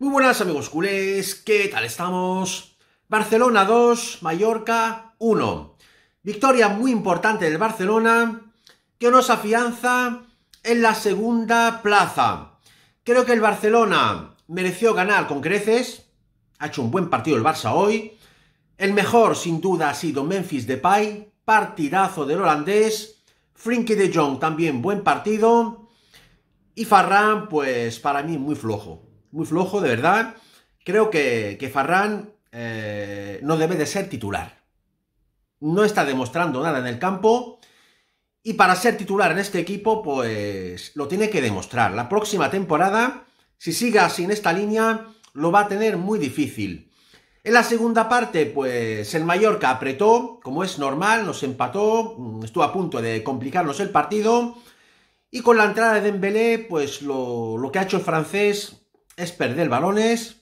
Muy buenas amigos culés, ¿qué tal estamos? Barcelona 2, Mallorca 1. Victoria muy importante del Barcelona que nos afianza en la segunda plaza. Creo que el Barcelona mereció ganar con creces. Ha hecho un buen partido el Barça hoy. El mejor sin duda ha sido Memphis Depay, partidazo del holandés. Frinky de Jong también buen partido. Y Farran, pues para mí muy flojo muy flojo, de verdad. Creo que, Farrán Farran eh, no debe de ser titular. No está demostrando nada en el campo. Y para ser titular en este equipo, pues lo tiene que demostrar. La próxima temporada, si siga sin esta línea, lo va a tener muy difícil. En la segunda parte, pues el Mallorca apretó, como es normal, nos empató, mm, estuvo a punto de complicarnos el partido. Y con la entrada de Dembélé, pues lo que ha hecho el francés es perder balones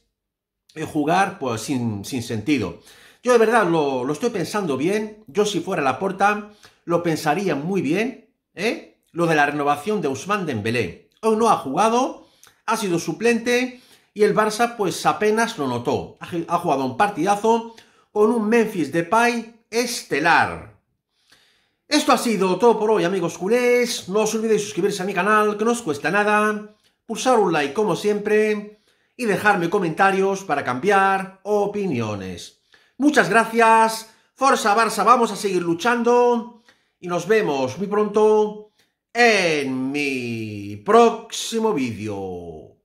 y jugar pues sin, sentido. Yo de verdad lo, estoy pensando bien. Yo si fuera la porta, lo pensaría muy bien. ¿eh? Lo de la renovación de Usman Dembélé. Hoy no ha jugado, ha sido suplente y el Barça pues apenas lo notó. Ha jugado un partidazo con un Memphis Depay estelar. Esto ha sido todo por hoy amigos culés. No os olvidéis suscribirse a mi canal que no os cuesta nada pulsar un like como siempre y dejarme comentarios para cambiar opiniones. Muchas gracias, Forza Barça, vamos a seguir luchando y nos vemos muy pronto en mi próximo vídeo.